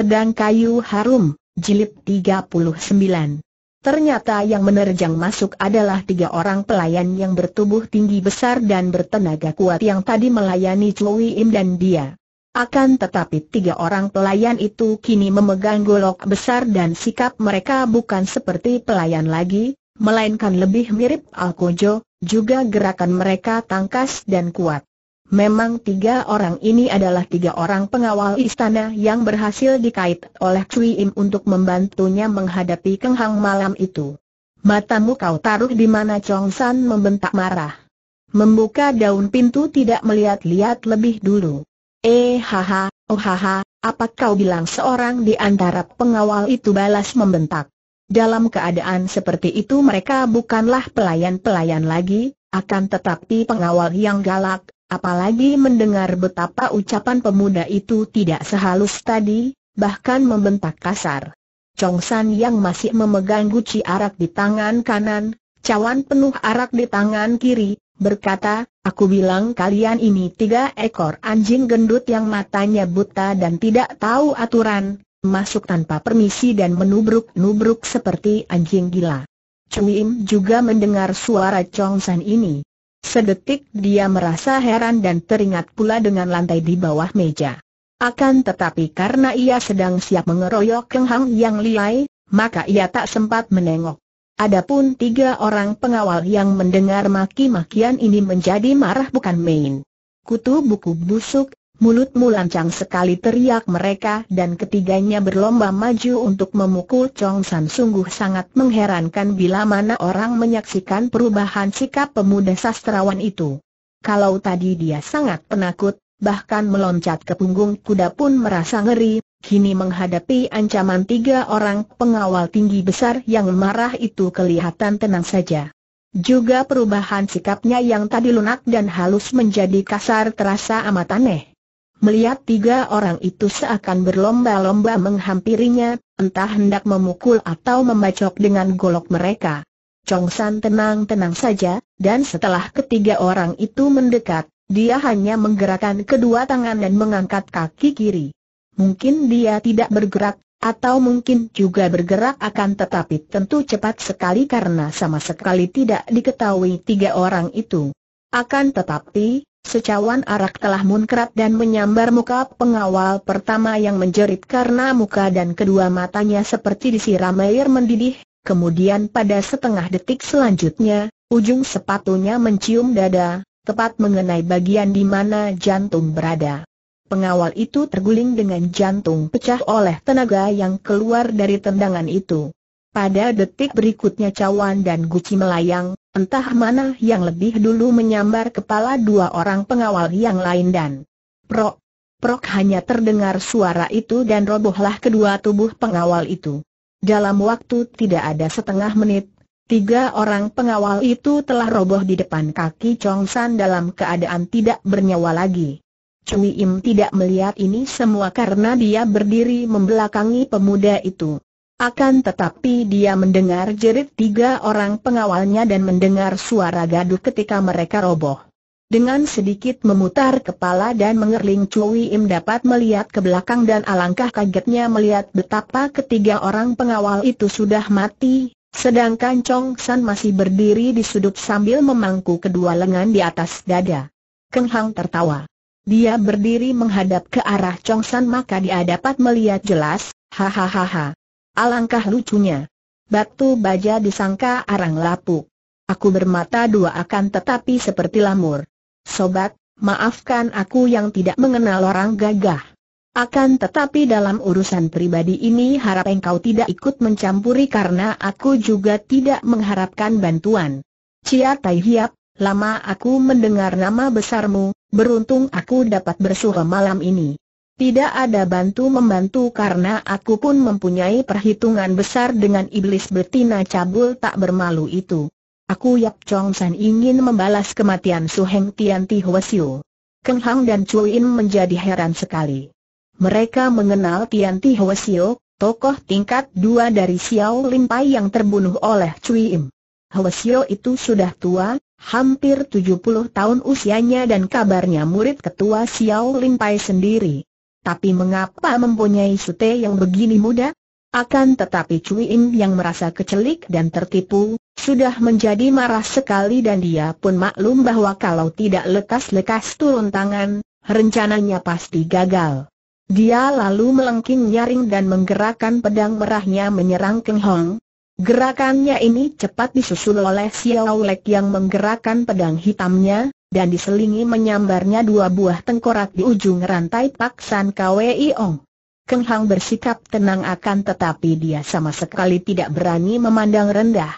Pedang Kayu Harum, Jilid 39 Ternyata yang menerjang masuk adalah tiga orang pelayan yang bertubuh tinggi besar dan bertenaga kuat yang tadi melayani Chloe Im dan dia. Akan tetapi tiga orang pelayan itu kini memegang golok besar dan sikap mereka bukan seperti pelayan lagi, melainkan lebih mirip Alkojo, juga gerakan mereka tangkas dan kuat. Memang tiga orang ini adalah tiga orang pengawal istana yang berhasil dikait oleh Cui Im untuk membantunya menghadapi kenghang malam itu. Matamu kau taruh di mana Chong San membentak marah. Membuka daun pintu tidak melihat-lihat lebih dulu. Eh haha, oh haha, apa kau bilang seorang di antara pengawal itu balas membentak. Dalam keadaan seperti itu mereka bukanlah pelayan-pelayan lagi, akan tetapi pengawal yang galak, Apalagi mendengar betapa ucapan pemuda itu tidak sehalus tadi, bahkan membentak kasar. Chong San yang masih memegang guci arak di tangan kanan, cawan penuh arak di tangan kiri, berkata, aku bilang kalian ini tiga ekor anjing gendut yang matanya buta dan tidak tahu aturan, masuk tanpa permisi dan menubruk-nubruk seperti anjing gila. Cui juga mendengar suara Chong San ini. Sedetik dia merasa heran dan teringat pula dengan lantai di bawah meja. Akan tetapi karena ia sedang siap mengeroyok Keng Hang yang liai, maka ia tak sempat menengok. Adapun tiga orang pengawal yang mendengar maki-makian ini menjadi marah bukan main. Kutu buku busuk, Mulutmu lancang sekali teriak mereka dan ketiganya berlomba maju untuk memukul Chong San sungguh sangat mengherankan bila mana orang menyaksikan perubahan sikap pemuda sastrawan itu. Kalau tadi dia sangat penakut, bahkan meloncat ke punggung kuda pun merasa ngeri, kini menghadapi ancaman tiga orang pengawal tinggi besar yang marah itu kelihatan tenang saja. Juga perubahan sikapnya yang tadi lunak dan halus menjadi kasar terasa amat aneh. Melihat tiga orang itu seakan berlomba-lomba menghampirinya, entah hendak memukul atau membacok dengan golok mereka. Chong San tenang-tenang saja, dan setelah ketiga orang itu mendekat, dia hanya menggerakkan kedua tangan dan mengangkat kaki kiri. Mungkin dia tidak bergerak, atau mungkin juga bergerak akan tetapi tentu cepat sekali karena sama sekali tidak diketahui tiga orang itu. Akan tetapi, Secawan arak telah munkrat dan menyambar muka pengawal pertama yang menjerit karena muka dan kedua matanya seperti disiram air mendidih, kemudian pada setengah detik selanjutnya, ujung sepatunya mencium dada, tepat mengenai bagian di mana jantung berada. Pengawal itu terguling dengan jantung pecah oleh tenaga yang keluar dari tendangan itu. Pada detik berikutnya Cawan dan Guci melayang, Entah mana yang lebih dulu menyambar kepala dua orang pengawal yang lain dan Prok, Prok hanya terdengar suara itu dan robohlah kedua tubuh pengawal itu. Dalam waktu tidak ada setengah menit, tiga orang pengawal itu telah roboh di depan kaki Chong San dalam keadaan tidak bernyawa lagi. Cui Im tidak melihat ini semua karena dia berdiri membelakangi pemuda itu. Akan tetapi dia mendengar jerit tiga orang pengawalnya dan mendengar suara gaduh ketika mereka roboh. Dengan sedikit memutar kepala dan mengerling Cui Im dapat melihat ke belakang dan alangkah kagetnya melihat betapa ketiga orang pengawal itu sudah mati, sedangkan Chong San masih berdiri di sudut sambil memangku kedua lengan di atas dada. Keng Hang tertawa. Dia berdiri menghadap ke arah Chong San maka dia dapat melihat jelas, hahaha. Alangkah lucunya. Batu baja disangka arang lapuk. Aku bermata dua akan tetapi seperti lamur. Sobat, maafkan aku yang tidak mengenal orang gagah. Akan tetapi dalam urusan pribadi ini harap engkau tidak ikut mencampuri karena aku juga tidak mengharapkan bantuan. Cia Tai Hiap, lama aku mendengar nama besarmu, beruntung aku dapat bersuara malam ini. Tidak ada bantu-membantu karena aku pun mempunyai perhitungan besar dengan iblis betina cabul tak bermalu itu. Aku Yap Chong San ingin membalas kematian Su Heng Tian Ti Siu. Keng Hang dan Chu In menjadi heran sekali. Mereka mengenal Tian Ti Siu, tokoh tingkat dua dari Xiao Lim Pai yang terbunuh oleh In. Im. Siu itu sudah tua, hampir 70 tahun usianya dan kabarnya murid ketua Xiao Lim Pai sendiri. Tapi mengapa mempunyai sute yang begini muda? Akan tetapi Cui Im yang merasa kecelik dan tertipu, sudah menjadi marah sekali dan dia pun maklum bahwa kalau tidak lekas-lekas turun tangan, rencananya pasti gagal. Dia lalu melengking nyaring dan menggerakkan pedang merahnya menyerang Keng Hong. Gerakannya ini cepat disusul oleh Xiao Lek yang menggerakkan pedang hitamnya, dan diselingi menyambarnya dua buah tengkorak di ujung rantai paksan Kwei Ong. Keng Hang bersikap tenang akan tetapi dia sama sekali tidak berani memandang rendah.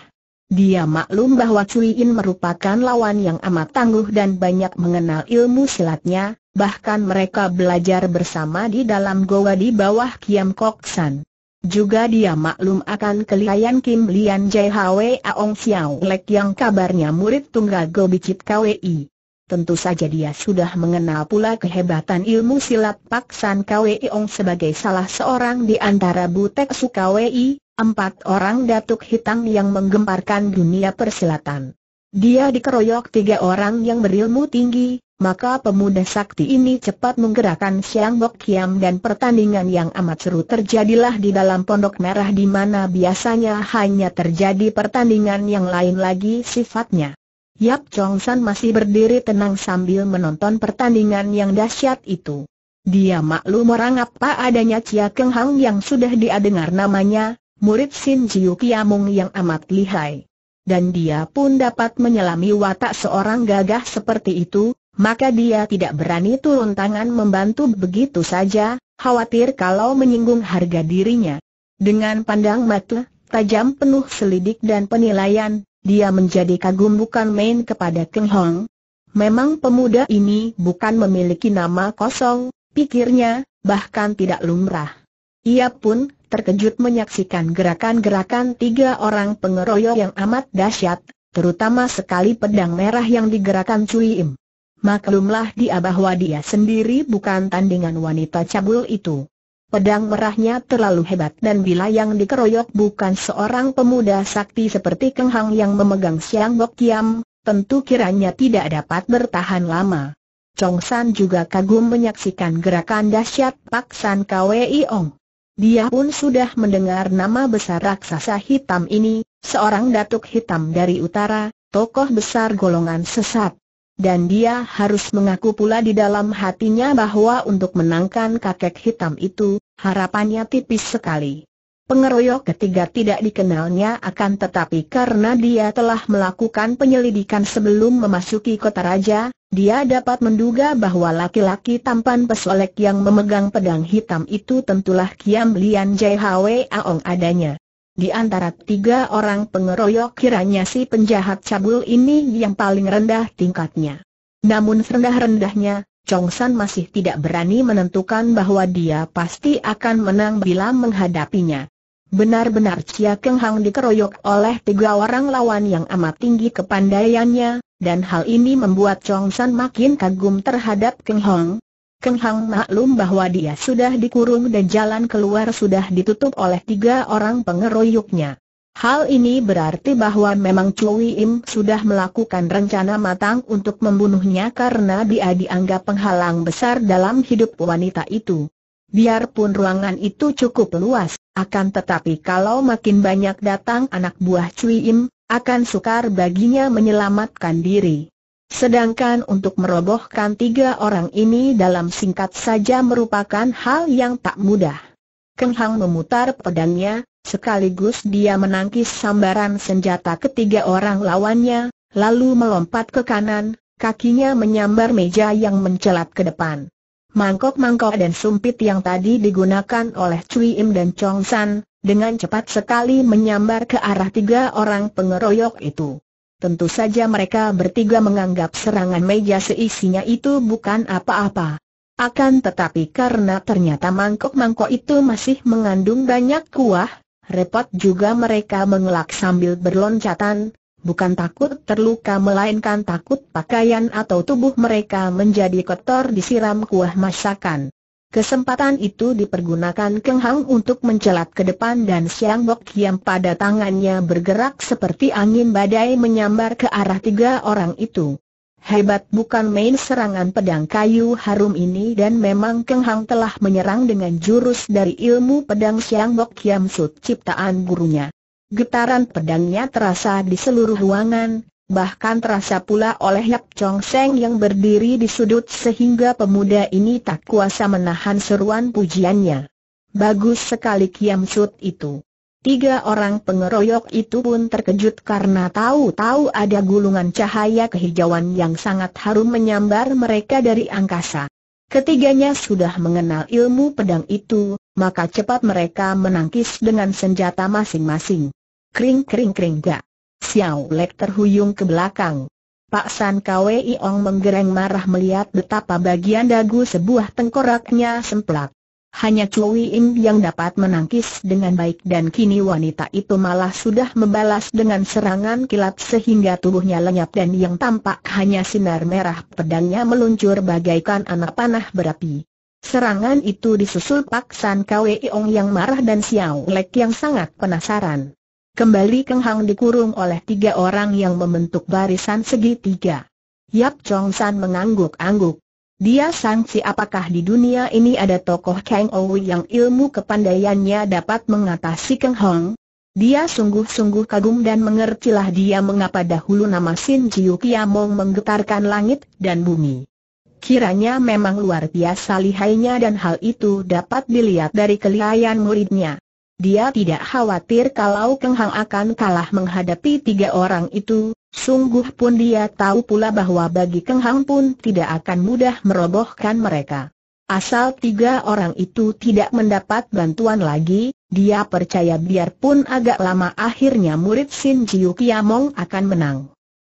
Dia maklum bahwa Cui In merupakan lawan yang amat tangguh dan banyak mengenal ilmu silatnya, bahkan mereka belajar bersama di dalam goa di bawah Kiam Kok San. Juga dia maklum akan kelihayan Kim Lian Jai Hwe Aong Siau Lek yang kabarnya murid tunggal Go Bicit KWI. Tentu saja dia sudah mengenal pula kehebatan ilmu silat Pak San Kwei Ong sebagai salah seorang di antara Butek Sukawei, empat orang datuk hitam yang menggemparkan dunia persilatan. Dia dikeroyok tiga orang yang berilmu tinggi, maka pemuda sakti ini cepat menggerakkan Siang Bok Kiam dan pertandingan yang amat seru terjadilah di dalam Pondok Merah di mana biasanya hanya terjadi pertandingan yang lain lagi sifatnya. Yap Chong San masih berdiri tenang sambil menonton pertandingan yang dahsyat itu. Dia maklum orang apa adanya Cia Keng Hang yang sudah dia dengar namanya, murid Sin Jiu Kiamung yang amat lihai. Dan dia pun dapat menyelami watak seorang gagah seperti itu, maka dia tidak berani turun tangan membantu begitu saja, khawatir kalau menyinggung harga dirinya. Dengan pandang mata, tajam penuh selidik dan penilaian, dia menjadi kagum bukan main kepada Keng Hong. Memang pemuda ini bukan memiliki nama kosong, pikirnya, bahkan tidak lumrah. Ia pun terkejut menyaksikan gerakan-gerakan tiga orang pengeroyok yang amat dahsyat, terutama sekali pedang merah yang digerakkan Cui Im. Maklumlah dia bahwa dia sendiri bukan tandingan wanita cabul itu. Pedang merahnya terlalu hebat dan bila yang dikeroyok bukan seorang pemuda sakti seperti Keng Hang yang memegang Siang Bok Kiam, tentu kiranya tidak dapat bertahan lama. Chong San juga kagum menyaksikan gerakan dahsyat Pak San Kwei Ong. Dia pun sudah mendengar nama besar raksasa hitam ini, seorang datuk hitam dari utara, tokoh besar golongan sesat dan dia harus mengaku pula di dalam hatinya bahwa untuk menangkan kakek hitam itu, harapannya tipis sekali. Pengeroyok ketiga tidak dikenalnya akan tetapi karena dia telah melakukan penyelidikan sebelum memasuki kota raja, dia dapat menduga bahwa laki-laki tampan pesolek yang memegang pedang hitam itu tentulah Kiam Lian Jai Hwe Aong adanya. Di antara tiga orang pengeroyok kiranya si penjahat cabul ini yang paling rendah tingkatnya. Namun rendah-rendahnya, Chong San masih tidak berani menentukan bahwa dia pasti akan menang bila menghadapinya. Benar-benar Chia Keng Hang dikeroyok oleh tiga orang lawan yang amat tinggi kepandaiannya, dan hal ini membuat Chong San makin kagum terhadap Keng Hong, Kenghang Hang maklum bahwa dia sudah dikurung dan jalan keluar sudah ditutup oleh tiga orang pengeroyoknya. Hal ini berarti bahwa memang Chui Im sudah melakukan rencana matang untuk membunuhnya karena dia dianggap penghalang besar dalam hidup wanita itu. Biarpun ruangan itu cukup luas, akan tetapi kalau makin banyak datang anak buah Chui Im, akan sukar baginya menyelamatkan diri. Sedangkan untuk merobohkan tiga orang ini dalam singkat saja merupakan hal yang tak mudah. Keng Hang memutar pedangnya, sekaligus dia menangkis sambaran senjata ketiga orang lawannya, lalu melompat ke kanan, kakinya menyambar meja yang mencelat ke depan. Mangkok-mangkok dan sumpit yang tadi digunakan oleh Cui Im dan Chong San, dengan cepat sekali menyambar ke arah tiga orang pengeroyok itu. Tentu saja mereka bertiga menganggap serangan meja seisinya itu bukan apa-apa. Akan tetapi karena ternyata mangkok-mangkok itu masih mengandung banyak kuah, repot juga mereka mengelak sambil berloncatan, bukan takut terluka melainkan takut pakaian atau tubuh mereka menjadi kotor disiram kuah masakan. Kesempatan itu dipergunakan Keng Hang untuk mencelat ke depan dan Siang Bok yang pada tangannya bergerak seperti angin badai menyambar ke arah tiga orang itu. Hebat bukan main serangan pedang kayu harum ini dan memang Keng Hang telah menyerang dengan jurus dari ilmu pedang Siang Bok Kiam Sut ciptaan gurunya. Getaran pedangnya terasa di seluruh ruangan, bahkan terasa pula oleh Yap Chong Seng yang berdiri di sudut sehingga pemuda ini tak kuasa menahan seruan pujiannya. Bagus sekali Kiam Sud itu. Tiga orang pengeroyok itu pun terkejut karena tahu-tahu ada gulungan cahaya kehijauan yang sangat harum menyambar mereka dari angkasa. Ketiganya sudah mengenal ilmu pedang itu, maka cepat mereka menangkis dengan senjata masing-masing. Kring kring kring gak. Xiao Lek terhuyung ke belakang. Pak San Kwei Ong menggereng marah melihat betapa bagian dagu sebuah tengkoraknya semplak. Hanya Chui Ing yang dapat menangkis dengan baik dan kini wanita itu malah sudah membalas dengan serangan kilat sehingga tubuhnya lenyap dan yang tampak hanya sinar merah pedangnya meluncur bagaikan anak panah berapi. Serangan itu disusul Pak San Kwei Ong yang marah dan Xiao Lek yang sangat penasaran. Kembali Keng Hang dikurung oleh tiga orang yang membentuk barisan segitiga. Yap Chong San mengangguk-angguk. Dia sangsi apakah di dunia ini ada tokoh Kang Ou yang ilmu kepandaiannya dapat mengatasi Keng Hong? Dia sungguh-sungguh kagum dan mengertilah dia mengapa dahulu nama Sin Chiu Kiamong menggetarkan langit dan bumi. Kiranya memang luar biasa lihainya dan hal itu dapat dilihat dari kelihayan muridnya. Dia tidak khawatir kalau Keng Hang akan kalah menghadapi tiga orang itu, sungguh pun dia tahu pula bahwa bagi Keng Hang pun tidak akan mudah merobohkan mereka. Asal tiga orang itu tidak mendapat bantuan lagi, dia percaya biarpun agak lama akhirnya murid Sin Jiu Kiamong akan menang.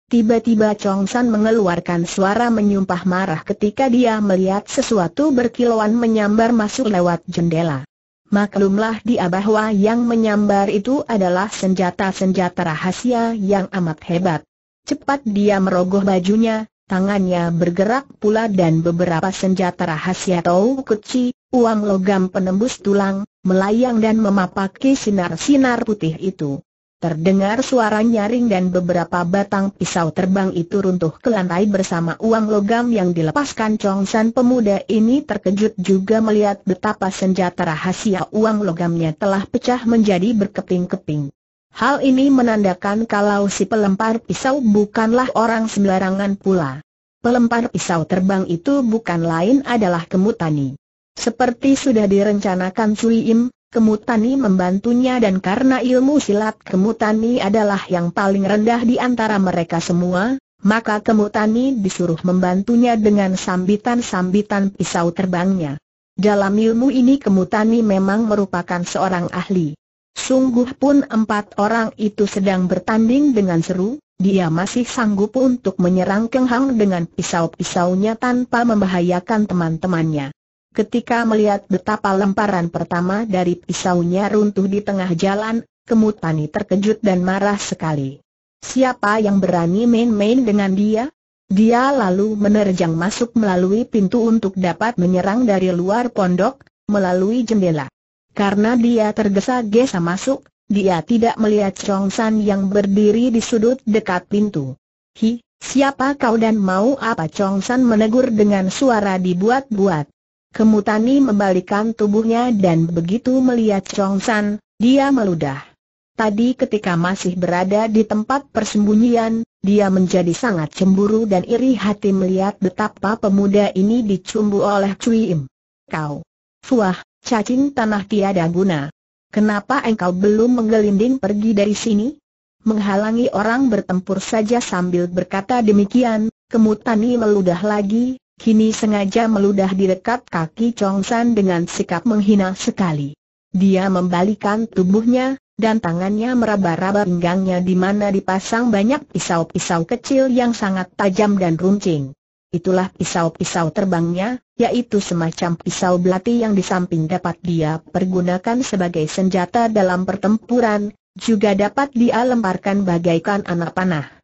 Tiba-tiba Chong San mengeluarkan suara menyumpah marah ketika dia melihat sesuatu berkilauan menyambar masuk lewat jendela. Maklumlah dia bahwa yang menyambar itu adalah senjata-senjata rahasia yang amat hebat. Cepat dia merogoh bajunya, tangannya bergerak pula dan beberapa senjata rahasia tahu keci, uang logam penembus tulang, melayang dan memapaki sinar-sinar putih itu. Terdengar suara nyaring dan beberapa batang pisau terbang itu runtuh ke lantai bersama uang logam yang dilepaskan Chong San pemuda ini terkejut juga melihat betapa senjata rahasia uang logamnya telah pecah menjadi berkeping-keping. Hal ini menandakan kalau si pelempar pisau bukanlah orang sembarangan pula. Pelempar pisau terbang itu bukan lain adalah Kemutani. Seperti sudah direncanakan Cui Im, Kemutani membantunya dan karena ilmu silat Kemutani adalah yang paling rendah di antara mereka semua, maka Kemutani disuruh membantunya dengan sambitan-sambitan pisau terbangnya. Dalam ilmu ini Kemutani memang merupakan seorang ahli. Sungguh pun empat orang itu sedang bertanding dengan seru, dia masih sanggup untuk menyerang Keng Hang dengan pisau-pisaunya tanpa membahayakan teman-temannya. Ketika melihat betapa lemparan pertama dari pisaunya runtuh di tengah jalan, Kemutani terkejut dan marah sekali. Siapa yang berani main-main dengan dia? Dia lalu menerjang masuk melalui pintu untuk dapat menyerang dari luar pondok, melalui jendela. Karena dia tergesa-gesa masuk, dia tidak melihat Chong San yang berdiri di sudut dekat pintu. Hi, siapa kau dan mau apa Chong San menegur dengan suara dibuat-buat. Kemutani membalikan tubuhnya dan begitu melihat Chong San, dia meludah. Tadi ketika masih berada di tempat persembunyian, dia menjadi sangat cemburu dan iri hati melihat betapa pemuda ini dicumbu oleh Cui Im. Kau, suah cacing tanah tiada guna. Kenapa engkau belum menggelinding pergi dari sini? Menghalangi orang bertempur saja sambil berkata demikian, Kemutani meludah lagi, kini sengaja meludah di dekat kaki Chong San dengan sikap menghina sekali. Dia membalikan tubuhnya, dan tangannya meraba-raba pinggangnya di mana dipasang banyak pisau-pisau kecil yang sangat tajam dan runcing. Itulah pisau-pisau terbangnya, yaitu semacam pisau belati yang di samping dapat dia pergunakan sebagai senjata dalam pertempuran, juga dapat dia lemparkan bagaikan anak panah.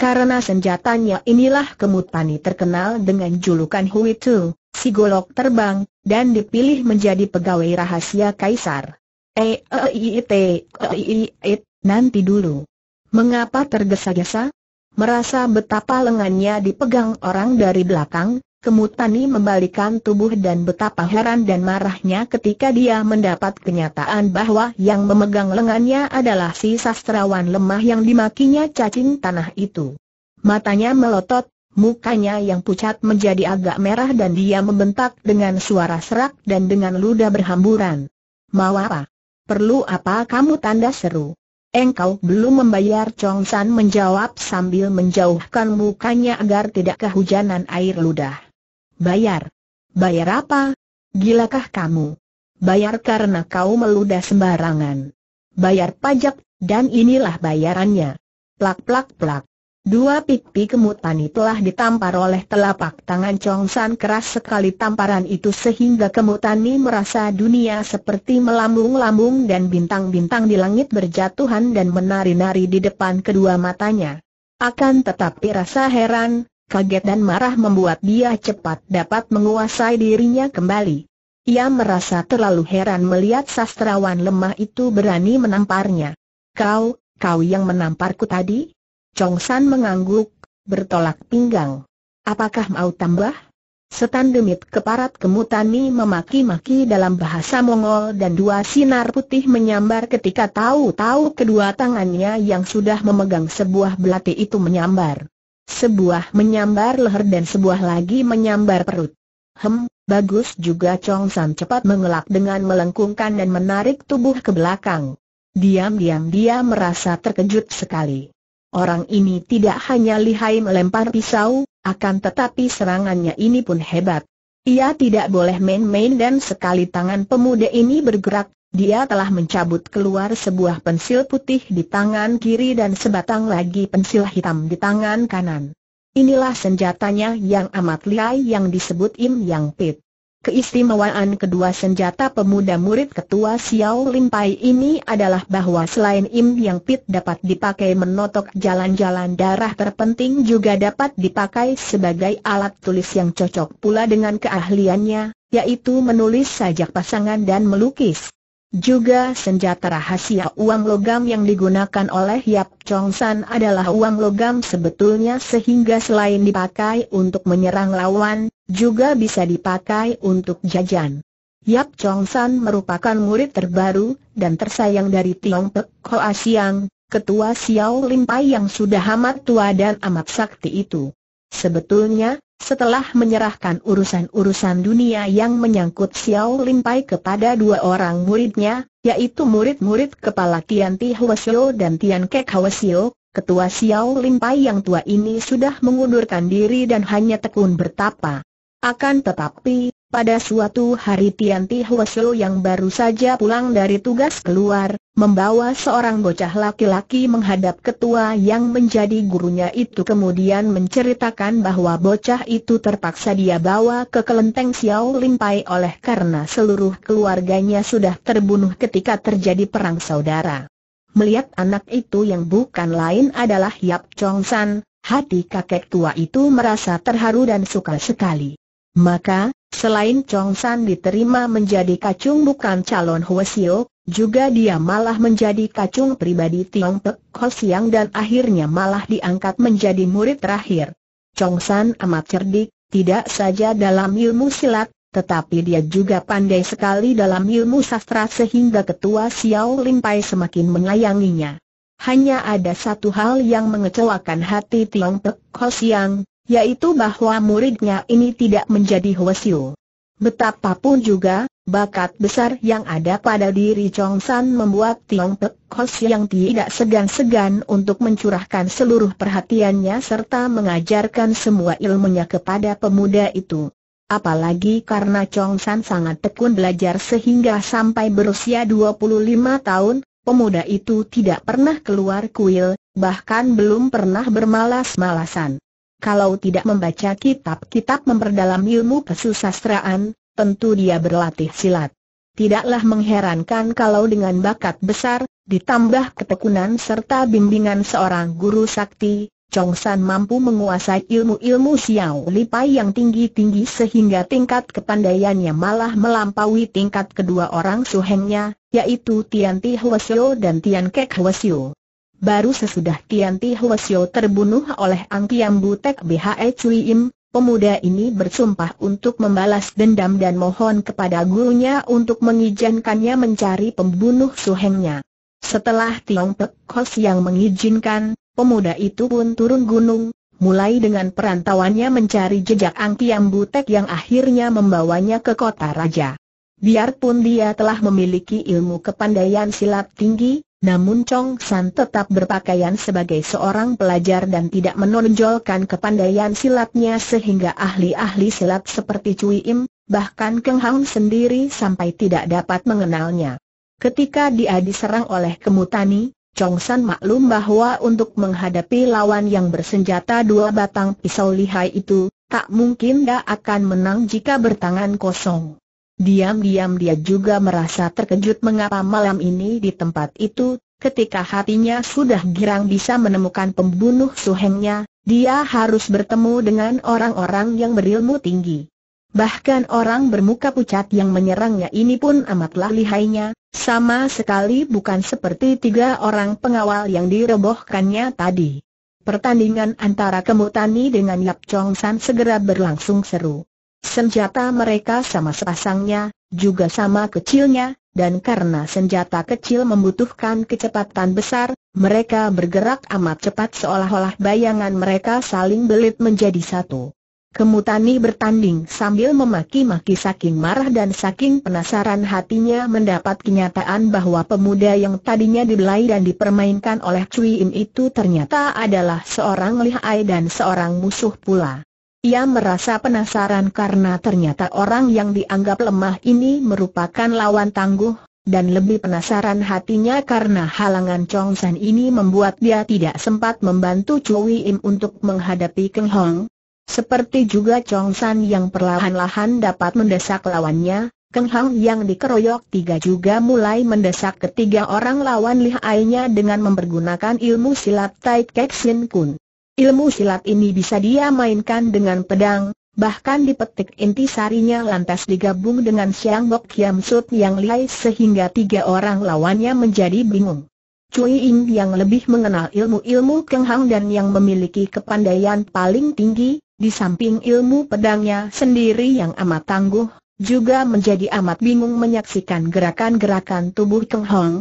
Karena senjatanya inilah Kemutpani terkenal dengan julukan Hui Tu, si golok terbang, dan dipilih menjadi pegawai rahasia kaisar. E e i t e i nanti dulu. Mengapa tergesa-gesa? Merasa betapa lengannya dipegang orang dari belakang, Kemutani membalikan tubuh dan betapa heran dan marahnya ketika dia mendapat kenyataan bahwa yang memegang lengannya adalah si sastrawan lemah yang dimakinya cacing tanah itu. Matanya melotot, mukanya yang pucat menjadi agak merah dan dia membentak dengan suara serak dan dengan ludah berhamburan. Mau apa? Perlu apa kamu tanda seru? Engkau belum membayar Chong San menjawab sambil menjauhkan mukanya agar tidak kehujanan air ludah. Bayar. Bayar apa? Gilakah kamu? Bayar karena kau meludah sembarangan. Bayar pajak, dan inilah bayarannya. Plak-plak-plak. Dua pipi kemutani telah ditampar oleh telapak tangan Chongsan keras sekali tamparan itu sehingga kemutani merasa dunia seperti melambung-lambung dan bintang-bintang di langit berjatuhan dan menari-nari di depan kedua matanya. Akan tetapi rasa heran, kaget dan marah membuat dia cepat dapat menguasai dirinya kembali. Ia merasa terlalu heran melihat sastrawan lemah itu berani menamparnya. Kau, kau yang menamparku tadi? Chong San mengangguk, bertolak pinggang. Apakah mau tambah? Setan demit keparat kemutani memaki-maki dalam bahasa Mongol dan dua sinar putih menyambar ketika tahu-tahu kedua tangannya yang sudah memegang sebuah belati itu menyambar. Sebuah menyambar leher dan sebuah lagi menyambar perut. Hem, bagus juga Chong San cepat mengelak dengan melengkungkan dan menarik tubuh ke belakang. Diam-diam dia merasa terkejut sekali. Orang ini tidak hanya lihai melempar pisau, akan tetapi serangannya ini pun hebat. Ia tidak boleh main-main dan sekali tangan pemuda ini bergerak, dia telah mencabut keluar sebuah pensil putih di tangan kiri dan sebatang lagi pensil hitam di tangan kanan. Inilah senjatanya yang amat lihai yang disebut Im Yang Pit. Keistimewaan kedua senjata pemuda murid ketua Xiao Lim Pai ini adalah bahwa selain Im Yang Pit dapat dipakai menotok jalan-jalan darah terpenting juga dapat dipakai sebagai alat tulis yang cocok pula dengan keahliannya, yaitu menulis sajak pasangan dan melukis. Juga senjata rahasia uang logam yang digunakan oleh Yap Chong San adalah uang logam sebetulnya sehingga selain dipakai untuk menyerang lawan, juga bisa dipakai untuk jajan. Yap Chong San merupakan murid terbaru dan tersayang dari Tiong Pek Hoa Siang, ketua Xiao Limpai yang sudah amat tua dan amat sakti itu. Sebetulnya, setelah menyerahkan urusan-urusan dunia yang menyangkut Xiao Lin kepada dua orang muridnya, yaitu murid-murid kepala Tian Ti Hwasyo dan Tian Kek Hwasyo, ketua Xiao Lin yang tua ini sudah mengundurkan diri dan hanya tekun bertapa. Akan tetapi, pada suatu hari Tianti Ti yang baru saja pulang dari tugas keluar, membawa seorang bocah laki-laki menghadap ketua yang menjadi gurunya itu kemudian menceritakan bahwa bocah itu terpaksa dia bawa ke kelenteng Xiao Limpai oleh karena seluruh keluarganya sudah terbunuh ketika terjadi perang saudara. Melihat anak itu yang bukan lain adalah Yap Chong San, hati kakek tua itu merasa terharu dan suka sekali. Maka, Selain Chong San diterima menjadi kacung bukan calon Huesio, juga dia malah menjadi kacung pribadi Tiong Pek Ho Siang dan akhirnya malah diangkat menjadi murid terakhir. Chong San amat cerdik, tidak saja dalam ilmu silat, tetapi dia juga pandai sekali dalam ilmu sastra sehingga ketua Xiao Lim Pai semakin menyayanginya. Hanya ada satu hal yang mengecewakan hati Tiong Pek Ho Siang, yaitu bahwa muridnya ini tidak menjadi Hwasyu. Betapapun juga, bakat besar yang ada pada diri Chong San membuat Tiong Pek Kos yang tidak segan-segan untuk mencurahkan seluruh perhatiannya serta mengajarkan semua ilmunya kepada pemuda itu. Apalagi karena Chong San sangat tekun belajar sehingga sampai berusia 25 tahun, pemuda itu tidak pernah keluar kuil, bahkan belum pernah bermalas-malasan kalau tidak membaca kitab-kitab memperdalam ilmu kesusastraan, tentu dia berlatih silat. Tidaklah mengherankan kalau dengan bakat besar, ditambah ketekunan serta bimbingan seorang guru sakti, Chong San mampu menguasai ilmu-ilmu Xiao Lipai yang tinggi-tinggi sehingga tingkat kepandaiannya malah melampaui tingkat kedua orang suhengnya, yaitu Tian Ti Hwasyo dan Tian Kek Hwasyo baru sesudah Tian Ti terbunuh oleh Ang Kiam Butek BHE Cui Im, pemuda ini bersumpah untuk membalas dendam dan mohon kepada gurunya untuk mengizinkannya mencari pembunuh suhengnya. Setelah Tiong Pek Kos yang mengizinkan, pemuda itu pun turun gunung, mulai dengan perantauannya mencari jejak Angkiam Butek yang akhirnya membawanya ke kota raja. Biarpun dia telah memiliki ilmu kepandaian silat tinggi, namun Chong San tetap berpakaian sebagai seorang pelajar dan tidak menonjolkan kepandaian silatnya sehingga ahli-ahli silat seperti Cui Im, bahkan Keng Hang sendiri sampai tidak dapat mengenalnya. Ketika dia diserang oleh kemutani, Chong San maklum bahwa untuk menghadapi lawan yang bersenjata dua batang pisau lihai itu, tak mungkin dia akan menang jika bertangan kosong. Diam-diam dia juga merasa terkejut mengapa malam ini di tempat itu, ketika hatinya sudah girang bisa menemukan pembunuh suhengnya, dia harus bertemu dengan orang-orang yang berilmu tinggi. Bahkan orang bermuka pucat yang menyerangnya ini pun amatlah lihainya, sama sekali bukan seperti tiga orang pengawal yang dirobohkannya tadi. Pertandingan antara Kemutani dengan Yap Chong San segera berlangsung seru. Senjata mereka sama sepasangnya, juga sama kecilnya, dan karena senjata kecil membutuhkan kecepatan besar, mereka bergerak amat cepat seolah-olah bayangan mereka saling belit menjadi satu. Kemutani bertanding sambil memaki-maki saking marah dan saking penasaran hatinya mendapat kenyataan bahwa pemuda yang tadinya dibelai dan dipermainkan oleh Cui Im itu ternyata adalah seorang lihai dan seorang musuh pula. Ia merasa penasaran karena ternyata orang yang dianggap lemah ini merupakan lawan tangguh, dan lebih penasaran hatinya karena halangan Chong San ini membuat dia tidak sempat membantu Chui Im untuk menghadapi Keng Hong. Seperti juga Chong San yang perlahan-lahan dapat mendesak lawannya, Keng Hong yang dikeroyok tiga juga mulai mendesak ketiga orang lawan lihainya dengan mempergunakan ilmu silat Tai Kek Sin Kun. Ilmu silat ini bisa dia mainkan dengan pedang, bahkan dipetik inti sarinya lantas digabung dengan Siang Bok Kiam Sut yang lihai sehingga tiga orang lawannya menjadi bingung. Cui Im yang lebih mengenal ilmu-ilmu kenghang dan yang memiliki kepandaian paling tinggi, di samping ilmu pedangnya sendiri yang amat tangguh, juga menjadi amat bingung menyaksikan gerakan-gerakan tubuh Keng Hong,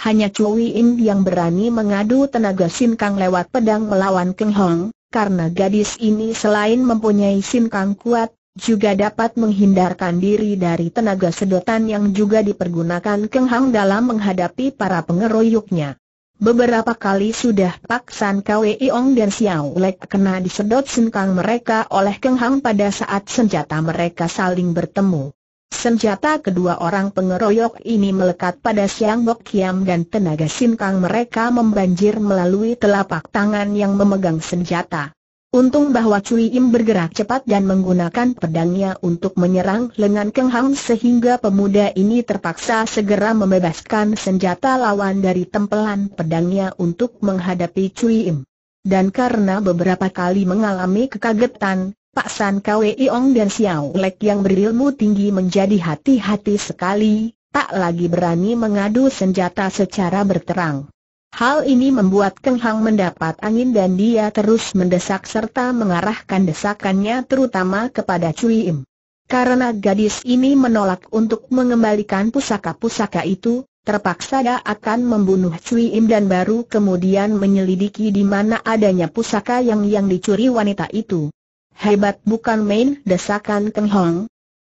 hanya Chui In yang berani mengadu tenaga Sin Kang lewat pedang melawan Keng Hong, karena gadis ini selain mempunyai Sin Kang kuat, juga dapat menghindarkan diri dari tenaga sedotan yang juga dipergunakan Keng Hong dalam menghadapi para pengeroyoknya. Beberapa kali sudah San Kwee Ong dan Xiao Lek kena disedot Sin Kang mereka oleh Keng Hong pada saat senjata mereka saling bertemu. Senjata kedua orang pengeroyok ini melekat pada Siang Bok Kiam dan tenaga sinkang mereka membanjir melalui telapak tangan yang memegang senjata. Untung bahwa Cui Im bergerak cepat dan menggunakan pedangnya untuk menyerang lengan Keng Hang sehingga pemuda ini terpaksa segera membebaskan senjata lawan dari tempelan pedangnya untuk menghadapi Cui Im. Dan karena beberapa kali mengalami kekagetan, Pak San Kwe Iong dan Xiao Lek yang berilmu tinggi menjadi hati-hati sekali, tak lagi berani mengadu senjata secara berterang. Hal ini membuat Keng Hang mendapat angin dan dia terus mendesak serta mengarahkan desakannya terutama kepada Cui Im. Karena gadis ini menolak untuk mengembalikan pusaka-pusaka itu, terpaksa dia akan membunuh Cui Im dan baru kemudian menyelidiki di mana adanya pusaka yang yang dicuri wanita itu. Hebat bukan main desakan Keng Hong.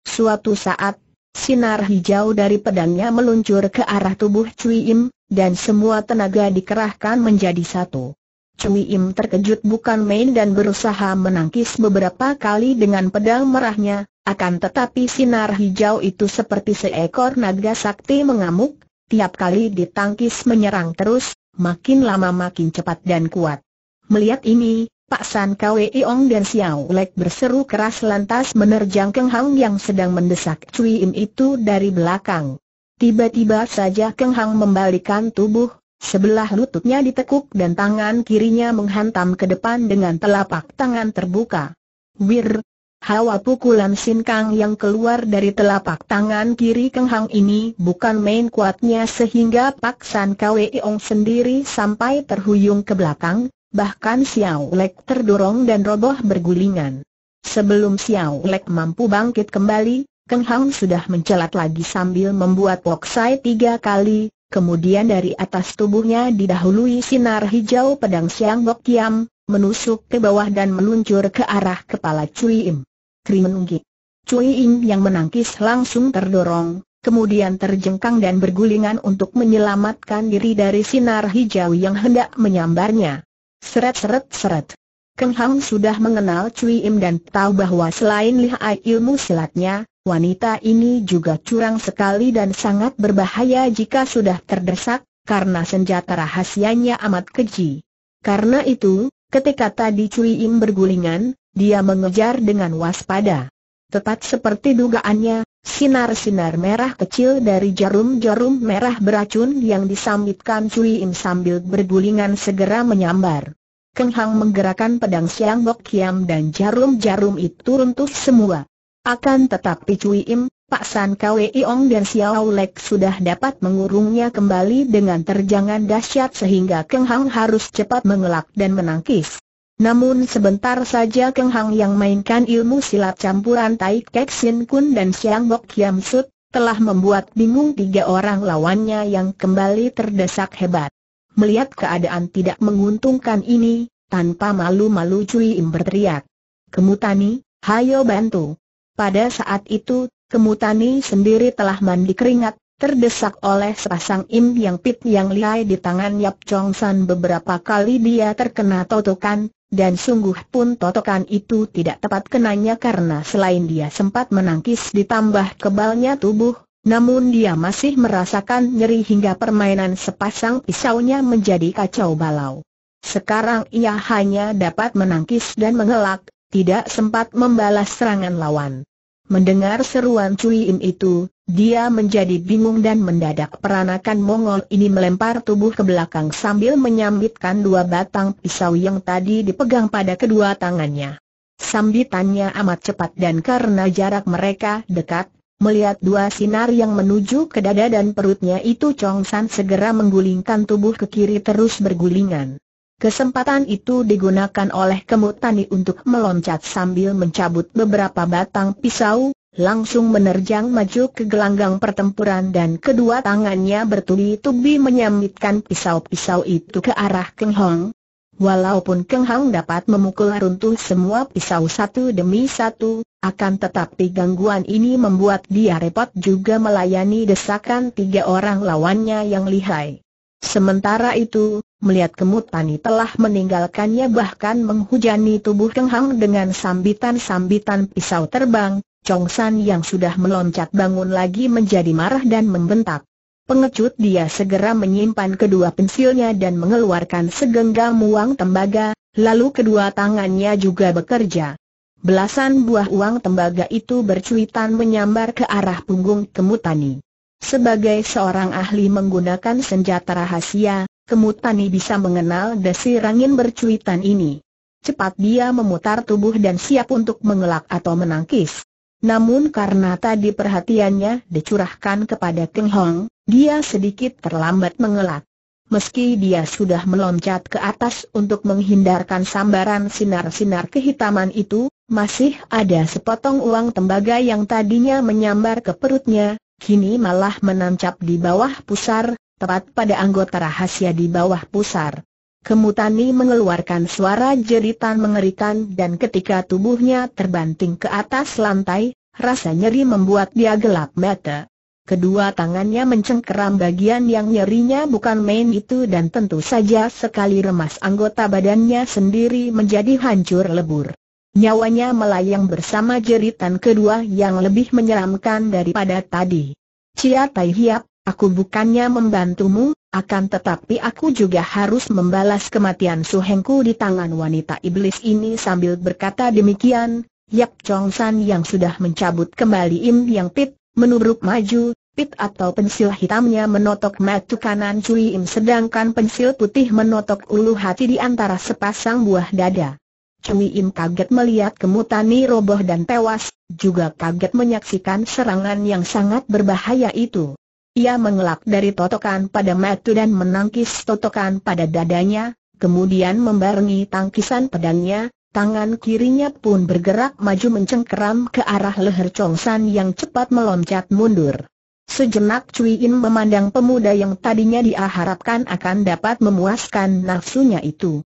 Suatu saat, sinar hijau dari pedangnya meluncur ke arah tubuh Cui Im, dan semua tenaga dikerahkan menjadi satu. Cui Im terkejut bukan main dan berusaha menangkis beberapa kali dengan pedang merahnya, akan tetapi sinar hijau itu seperti seekor naga sakti mengamuk, tiap kali ditangkis menyerang terus, makin lama makin cepat dan kuat. Melihat ini, Pak San Kwe Iong dan Xiao Lek berseru keras lantas menerjang Keng Hang yang sedang mendesak Cui Im itu dari belakang. Tiba-tiba saja Keng Hang membalikan tubuh, sebelah lututnya ditekuk dan tangan kirinya menghantam ke depan dengan telapak tangan terbuka. Wir! Hawa pukulan Sin Kang yang keluar dari telapak tangan kiri Keng Hang ini bukan main kuatnya sehingga Pak San Kwe Iong sendiri sampai terhuyung ke belakang, Bahkan Xiao Lek terdorong dan roboh bergulingan. Sebelum Xiao Lek mampu bangkit kembali, Keng Hang sudah mencelat lagi sambil membuat poksai tiga kali, kemudian dari atas tubuhnya didahului sinar hijau pedang Xiang Bok Kiam, menusuk ke bawah dan meluncur ke arah kepala Cui Im. menunggi. Cui Im yang menangkis langsung terdorong, kemudian terjengkang dan bergulingan untuk menyelamatkan diri dari sinar hijau yang hendak menyambarnya. Seret-seret-seret. Keng Hang sudah mengenal Cui Im dan tahu bahwa selain lihai ilmu silatnya, wanita ini juga curang sekali dan sangat berbahaya jika sudah terdesak, karena senjata rahasianya amat keji. Karena itu, ketika tadi Cui Im bergulingan, dia mengejar dengan waspada. Tepat seperti dugaannya, Sinar-sinar merah kecil dari jarum-jarum merah beracun yang disambitkan Cui Im sambil bergulingan segera menyambar. Keng Hang menggerakkan pedang Siang Bok Kiam dan jarum-jarum itu runtuh semua. Akan tetapi Cui Im, Pak San Kwe Iong dan Xiao Lek sudah dapat mengurungnya kembali dengan terjangan dahsyat sehingga Keng Hang harus cepat mengelak dan menangkis. Namun sebentar saja Keng Hang yang mainkan ilmu silat campuran Tai Kek Sin Kun dan Siang Bok Kiam Sut, telah membuat bingung tiga orang lawannya yang kembali terdesak hebat. Melihat keadaan tidak menguntungkan ini, tanpa malu-malu Cui Im berteriak. Kemutani, hayo bantu. Pada saat itu, Kemutani sendiri telah mandi keringat, terdesak oleh sepasang Im yang pit yang lihai di tangan Yap Chong San beberapa kali dia terkena totokan, dan sungguh pun totokan itu tidak tepat kenanya karena selain dia sempat menangkis ditambah kebalnya tubuh, namun dia masih merasakan nyeri hingga permainan sepasang pisaunya menjadi kacau balau. Sekarang ia hanya dapat menangkis dan mengelak, tidak sempat membalas serangan lawan. Mendengar seruan Cui Im itu, dia menjadi bingung dan mendadak peranakan Mongol ini melempar tubuh ke belakang sambil menyambitkan dua batang pisau yang tadi dipegang pada kedua tangannya. Sambitannya amat cepat dan karena jarak mereka dekat, melihat dua sinar yang menuju ke dada dan perutnya itu Chong San segera menggulingkan tubuh ke kiri terus bergulingan. Kesempatan itu digunakan oleh Kemutani untuk meloncat sambil mencabut beberapa batang pisau, langsung menerjang maju ke gelanggang pertempuran dan kedua tangannya bertubi-tubi menyamitkan pisau-pisau itu ke arah Keng Hong. Walaupun Keng Hong dapat memukul runtuh semua pisau satu demi satu, akan tetapi gangguan ini membuat dia repot juga melayani desakan tiga orang lawannya yang lihai. Sementara itu, melihat kemut Tani telah meninggalkannya bahkan menghujani tubuh Keng Hang dengan sambitan-sambitan pisau terbang, Chong San yang sudah meloncat bangun lagi menjadi marah dan membentak. Pengecut dia segera menyimpan kedua pensilnya dan mengeluarkan segenggam uang tembaga, lalu kedua tangannya juga bekerja. Belasan buah uang tembaga itu bercuitan menyambar ke arah punggung Kemutani. Sebagai seorang ahli menggunakan senjata rahasia, Kemutani bisa mengenal desir angin bercuitan ini. Cepat dia memutar tubuh dan siap untuk mengelak atau menangkis. Namun karena tadi perhatiannya dicurahkan kepada Keng Hong, dia sedikit terlambat mengelak. Meski dia sudah meloncat ke atas untuk menghindarkan sambaran sinar-sinar kehitaman itu, masih ada sepotong uang tembaga yang tadinya menyambar ke perutnya, kini malah menancap di bawah pusar, tepat pada anggota rahasia di bawah pusar. Kemutani mengeluarkan suara jeritan mengerikan dan ketika tubuhnya terbanting ke atas lantai, rasa nyeri membuat dia gelap mata. Kedua tangannya mencengkeram bagian yang nyerinya bukan main itu dan tentu saja sekali remas anggota badannya sendiri menjadi hancur lebur. Nyawanya melayang bersama jeritan kedua yang lebih menyeramkan daripada tadi. Cia Tai Hiap, aku bukannya membantumu, akan tetapi aku juga harus membalas kematian suhengku di tangan wanita iblis ini sambil berkata demikian. Yap Chong San yang sudah mencabut kembali Im Yang Pit, menurut maju, pit atau pensil hitamnya menotok matu kanan Cui Im sedangkan pensil putih menotok ulu hati di antara sepasang buah dada. Cui Im kaget melihat Kemutani roboh dan tewas, juga kaget menyaksikan serangan yang sangat berbahaya itu. Ia mengelak dari totokan pada matu dan menangkis totokan pada dadanya, kemudian membarengi tangkisan pedangnya, tangan kirinya pun bergerak maju mencengkeram ke arah leher Chongsan yang cepat meloncat mundur. Sejenak Cui In memandang pemuda yang tadinya diharapkan akan dapat memuaskan nafsunya itu.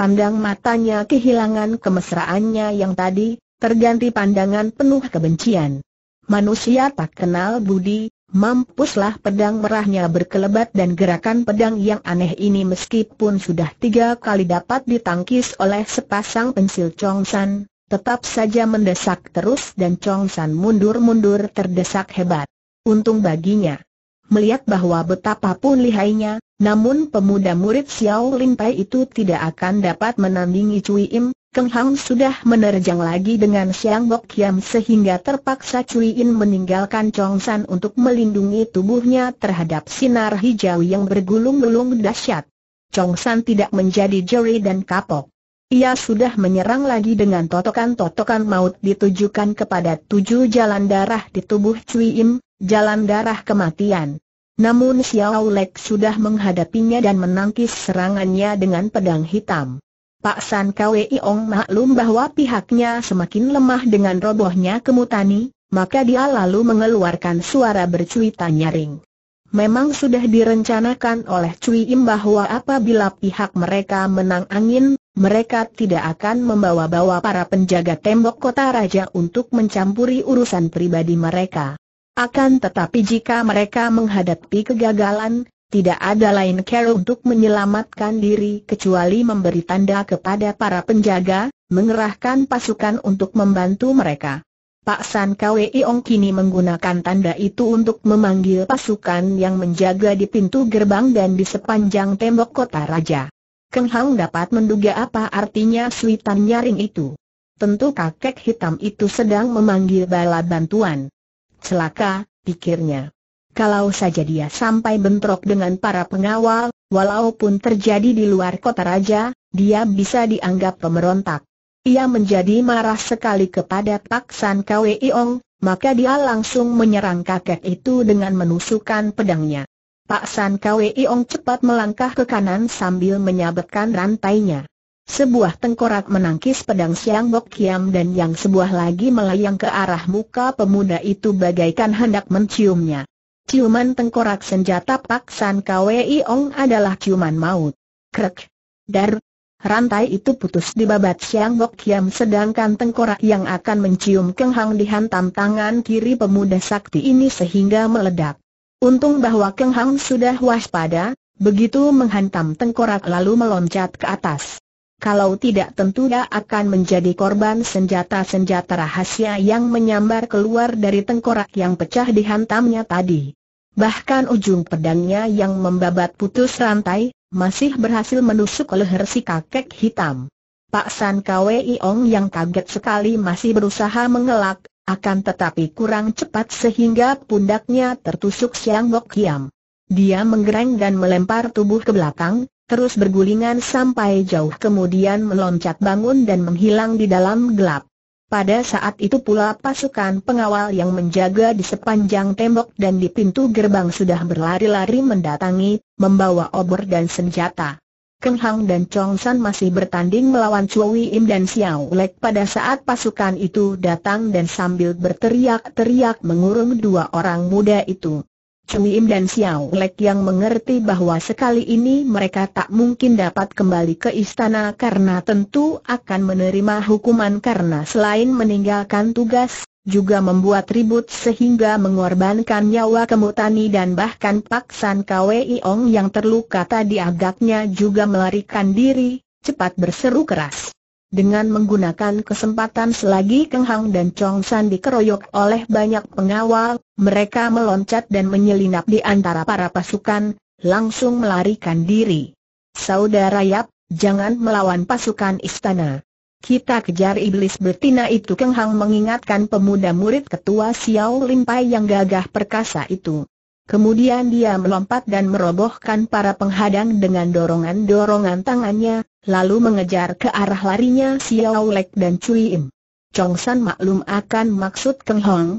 Pandang matanya kehilangan kemesraannya yang tadi, terganti pandangan penuh kebencian. Manusia tak kenal budi, Mampuslah pedang merahnya berkelebat dan gerakan pedang yang aneh ini meskipun sudah tiga kali dapat ditangkis oleh sepasang pensil Chongsan, tetap saja mendesak terus dan Chongsan mundur-mundur terdesak hebat. Untung baginya, melihat bahwa betapapun lihainya, namun pemuda murid Xiao Lin Pai itu tidak akan dapat menandingi Cui Im, Keng Hang sudah menerjang lagi dengan Siang Bok Kiam sehingga terpaksa Cui Im meninggalkan Chong San untuk melindungi tubuhnya terhadap sinar hijau yang bergulung-gulung dahsyat. Chong San tidak menjadi jeri dan kapok. Ia sudah menyerang lagi dengan totokan-totokan maut ditujukan kepada tujuh jalan darah di tubuh Cui Im, jalan darah kematian. Namun Xiao Lek sudah menghadapinya dan menangkis serangannya dengan pedang hitam. Pak San Kwei Ong maklum bahwa pihaknya semakin lemah dengan robohnya kemutani, maka dia lalu mengeluarkan suara bercuita nyaring. Memang sudah direncanakan oleh Cui Im bahwa apabila pihak mereka menang angin, mereka tidak akan membawa-bawa para penjaga tembok kota raja untuk mencampuri urusan pribadi mereka. Akan tetapi jika mereka menghadapi kegagalan, tidak ada lain cara untuk menyelamatkan diri kecuali memberi tanda kepada para penjaga, mengerahkan pasukan untuk membantu mereka. Pak San Kwei Ong kini menggunakan tanda itu untuk memanggil pasukan yang menjaga di pintu gerbang dan di sepanjang tembok kota raja. Keng Hang dapat menduga apa artinya suitan nyaring itu. Tentu kakek hitam itu sedang memanggil bala bantuan. Celaka, pikirnya. Kalau saja dia sampai bentrok dengan para pengawal, walaupun terjadi di luar kota raja, dia bisa dianggap pemberontak. Ia menjadi marah sekali kepada Pak San Kwe Iong, maka dia langsung menyerang kakek itu dengan menusukkan pedangnya. Pak San Kwe Iong cepat melangkah ke kanan sambil menyabetkan rantainya. Sebuah tengkorak menangkis pedang Siang Bok Kiam dan yang sebuah lagi melayang ke arah muka pemuda itu bagaikan hendak menciumnya. Ciuman tengkorak senjata Pak San Kwei Ong adalah ciuman maut. Krek. Dar. Rantai itu putus di babat Siang Bok Kiam sedangkan tengkorak yang akan mencium kenghang dihantam tangan kiri pemuda sakti ini sehingga meledak. Untung bahwa kenghang sudah waspada, begitu menghantam tengkorak lalu meloncat ke atas kalau tidak tentu dia akan menjadi korban senjata-senjata rahasia yang menyambar keluar dari tengkorak yang pecah dihantamnya tadi. Bahkan ujung pedangnya yang membabat putus rantai, masih berhasil menusuk leher si kakek hitam. Pak San Kwei Ong yang kaget sekali masih berusaha mengelak, akan tetapi kurang cepat sehingga pundaknya tertusuk Siang Bok Kiam. Dia menggereng dan melempar tubuh ke belakang, terus bergulingan sampai jauh kemudian meloncat bangun dan menghilang di dalam gelap. Pada saat itu pula pasukan pengawal yang menjaga di sepanjang tembok dan di pintu gerbang sudah berlari-lari mendatangi, membawa obor dan senjata. Keng Hang dan Chong San masih bertanding melawan Chui Im dan Xiao Lek pada saat pasukan itu datang dan sambil berteriak-teriak mengurung dua orang muda itu. Cui Im dan Xiao Lek yang mengerti bahwa sekali ini mereka tak mungkin dapat kembali ke istana karena tentu akan menerima hukuman karena selain meninggalkan tugas, juga membuat ribut sehingga mengorbankan nyawa Kemutani dan bahkan Pak San Kwei Ong yang terluka tadi agaknya juga melarikan diri, cepat berseru keras dengan menggunakan kesempatan selagi Keng Hang dan Chong San dikeroyok oleh banyak pengawal, mereka meloncat dan menyelinap di antara para pasukan, langsung melarikan diri. Saudara Yap, jangan melawan pasukan istana. Kita kejar iblis betina itu Keng Hang mengingatkan pemuda murid ketua Xiao Limpai yang gagah perkasa itu. Kemudian dia melompat dan merobohkan para penghadang dengan dorongan-dorongan tangannya, lalu mengejar ke arah larinya Xiao Lek dan Cui Im. Chong San maklum akan maksud Keng Hong.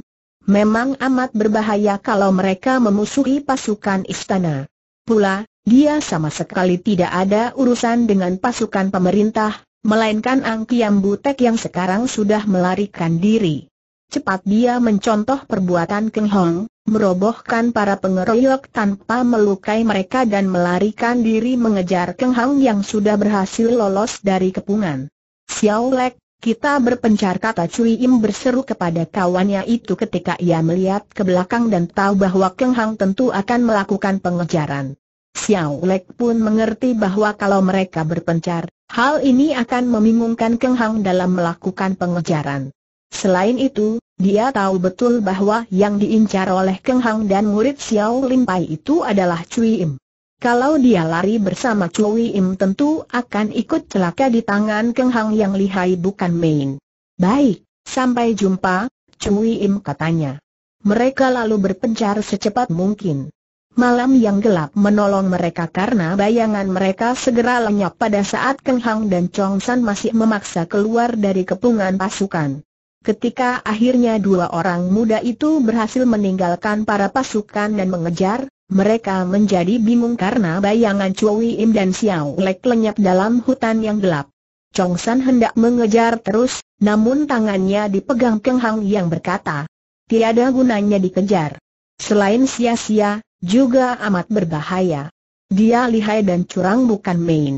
Memang amat berbahaya kalau mereka memusuhi pasukan istana. Pula, dia sama sekali tidak ada urusan dengan pasukan pemerintah, melainkan Ang Kiam Butek yang sekarang sudah melarikan diri. Cepat dia mencontoh perbuatan Keng Hong, merobohkan para pengeroyok tanpa melukai mereka dan melarikan diri mengejar Keng Hong yang sudah berhasil lolos dari kepungan. Xiao Lek, kita berpencar kata Cui Im berseru kepada kawannya itu ketika ia melihat ke belakang dan tahu bahwa Keng Hong tentu akan melakukan pengejaran. Xiao Lek pun mengerti bahwa kalau mereka berpencar, hal ini akan membingungkan Keng Hong dalam melakukan pengejaran. Selain itu, dia tahu betul bahwa yang diincar oleh Keng Hang dan murid Xiao Lim Pai itu adalah Cui Im. Kalau dia lari bersama Cui Im tentu akan ikut celaka di tangan Keng Hang yang lihai bukan main. Baik, sampai jumpa, Cui Im katanya. Mereka lalu berpencar secepat mungkin. Malam yang gelap menolong mereka karena bayangan mereka segera lenyap pada saat Keng Hang dan Chong San masih memaksa keluar dari kepungan pasukan. Ketika akhirnya dua orang muda itu berhasil meninggalkan para pasukan dan mengejar, mereka menjadi bingung karena bayangan Cui Im dan Xiao Lek lenyap dalam hutan yang gelap. Chong San hendak mengejar terus, namun tangannya dipegang Keng Hang yang berkata, tiada gunanya dikejar. Selain sia-sia, juga amat berbahaya. Dia lihai dan curang bukan main.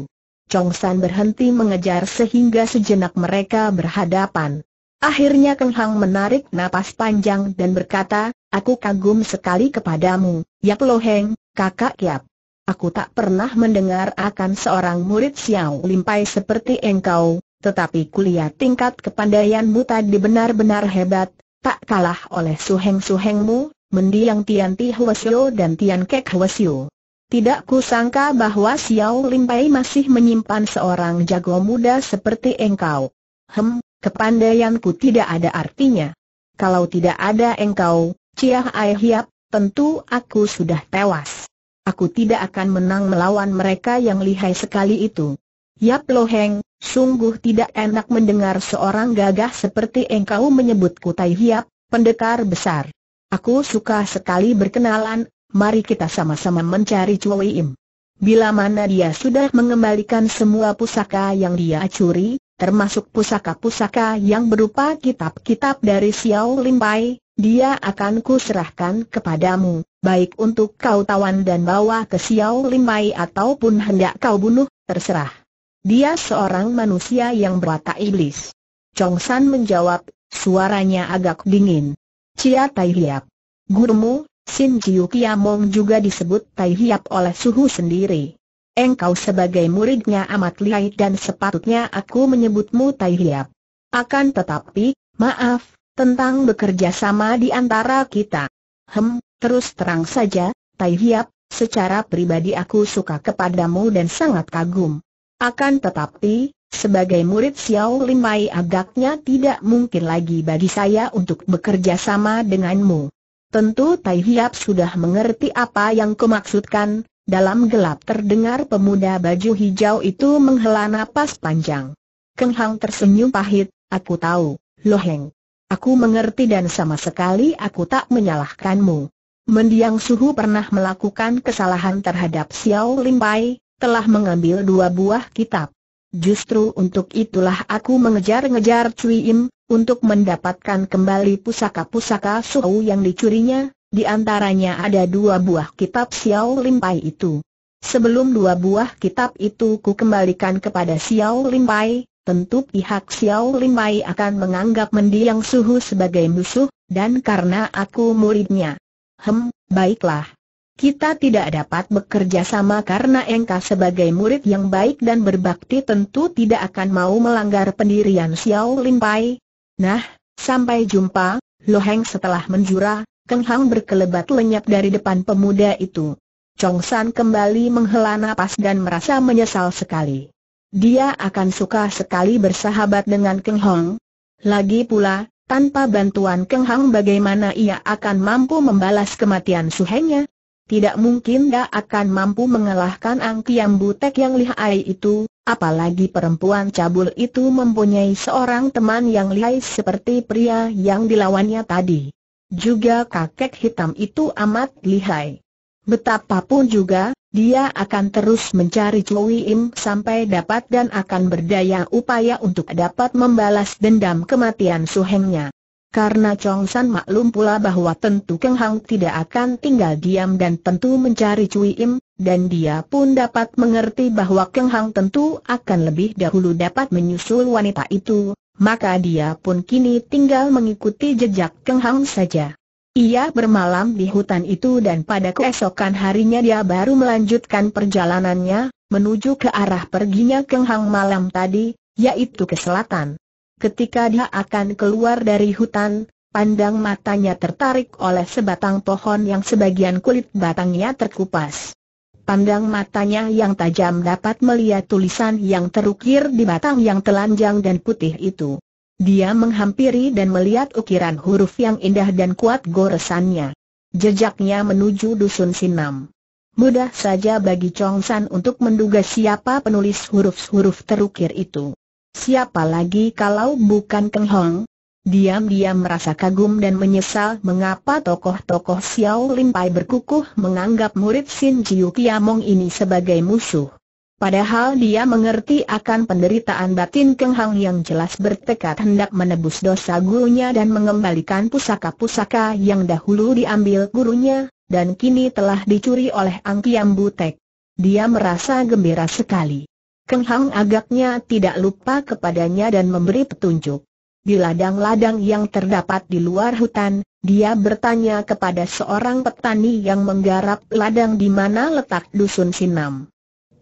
Chong San berhenti mengejar sehingga sejenak mereka berhadapan. Akhirnya Keng Hang menarik napas panjang dan berkata, aku kagum sekali kepadamu, Yap Heng, kakak Yap. Aku tak pernah mendengar akan seorang murid Xiao Limpai seperti engkau, tetapi kuliah tingkat kepandaianmu tadi benar-benar hebat, tak kalah oleh suheng-suhengmu, mendiang Tian Ti Huasio dan Tian Kek Huasio. Tidak kusangka bahwa Xiao Limpai masih menyimpan seorang jago muda seperti engkau. Hem, Kepandaianku tidak ada artinya. Kalau tidak ada engkau, Ciah Ai Hiap, tentu aku sudah tewas. Aku tidak akan menang melawan mereka yang lihai sekali itu. Yap Loheng, sungguh tidak enak mendengar seorang gagah seperti engkau menyebutku Tai Hiap, pendekar besar. Aku suka sekali berkenalan, mari kita sama-sama mencari Cui Im. Bila mana dia sudah mengembalikan semua pusaka yang dia curi, termasuk pusaka-pusaka yang berupa kitab-kitab dari Xiao Limpai, dia akan kuserahkan kepadamu, baik untuk kau tawan dan bawa ke Xiao Limpai ataupun hendak kau bunuh, terserah. Dia seorang manusia yang berwatak iblis. Chong San menjawab, suaranya agak dingin. Cia Tai Hiap. Gurumu, Sin Chiu Kiamong juga disebut Tai Hiap oleh suhu sendiri. Engkau sebagai muridnya amat lihai dan sepatutnya aku menyebutmu Tai Hiap. Akan tetapi, maaf, tentang bekerja sama di antara kita. Hem, terus terang saja, Tai Hiap, secara pribadi aku suka kepadamu dan sangat kagum. Akan tetapi, sebagai murid Xiao Limai agaknya tidak mungkin lagi bagi saya untuk bekerja sama denganmu. Tentu Tai Hiap sudah mengerti apa yang kumaksudkan, dalam gelap terdengar pemuda baju hijau itu menghela napas panjang. Keng Hang tersenyum pahit, aku tahu, Lo Heng. Aku mengerti dan sama sekali aku tak menyalahkanmu. Mendiang Suhu pernah melakukan kesalahan terhadap Xiao Lim Pai, telah mengambil dua buah kitab. Justru untuk itulah aku mengejar-ngejar Cui Im, untuk mendapatkan kembali pusaka-pusaka Suhu yang dicurinya, di antaranya ada dua buah kitab Xiao Limpai itu. Sebelum dua buah kitab itu ku kembalikan kepada Xiao Limpai, tentu pihak Xiao Limpai akan menganggap mendiang suhu sebagai musuh, dan karena aku muridnya. Hem, baiklah. Kita tidak dapat bekerja sama karena Engkau sebagai murid yang baik dan berbakti tentu tidak akan mau melanggar pendirian Xiao Limpai. Nah, sampai jumpa, Loheng setelah menjura, Keng Hang berkelebat lenyap dari depan pemuda itu. Chong San kembali menghela nafas dan merasa menyesal sekali. Dia akan suka sekali bersahabat dengan Keng Hong. Lagi pula, tanpa bantuan Keng Hang bagaimana ia akan mampu membalas kematian suhenya? Tidak mungkin dia akan mampu mengalahkan Ang Kiam Butek yang lihai itu, apalagi perempuan cabul itu mempunyai seorang teman yang lihai seperti pria yang dilawannya tadi. Juga kakek hitam itu amat lihai. Betapapun juga, dia akan terus mencari Cui Im sampai dapat dan akan berdaya upaya untuk dapat membalas dendam kematian suhengnya. Karena Chong San maklum pula bahwa tentu Keng Hang tidak akan tinggal diam dan tentu mencari Cui Im, dan dia pun dapat mengerti bahwa Keng Hang tentu akan lebih dahulu dapat menyusul wanita itu, maka dia pun kini tinggal mengikuti jejak Keng Hang saja. Ia bermalam di hutan itu dan pada keesokan harinya dia baru melanjutkan perjalanannya, menuju ke arah perginya Keng Hang malam tadi, yaitu ke selatan. Ketika dia akan keluar dari hutan, pandang matanya tertarik oleh sebatang pohon yang sebagian kulit batangnya terkupas. Pandang matanya yang tajam dapat melihat tulisan yang terukir di batang yang telanjang dan putih itu. Dia menghampiri dan melihat ukiran huruf yang indah dan kuat goresannya. Jejaknya menuju dusun Sinam. Mudah saja bagi Chong San untuk menduga siapa penulis huruf-huruf terukir itu. Siapa lagi kalau bukan Keng Hong? diam-diam merasa kagum dan menyesal mengapa tokoh-tokoh Xiao Lim Pai berkukuh menganggap murid Sin Jiu Kiamong ini sebagai musuh. Padahal dia mengerti akan penderitaan batin Keng Hang yang jelas bertekad hendak menebus dosa gurunya dan mengembalikan pusaka-pusaka yang dahulu diambil gurunya, dan kini telah dicuri oleh Ang Kiam Butek. Dia merasa gembira sekali. Keng Hang agaknya tidak lupa kepadanya dan memberi petunjuk di ladang-ladang yang terdapat di luar hutan, dia bertanya kepada seorang petani yang menggarap ladang di mana letak dusun Sinam.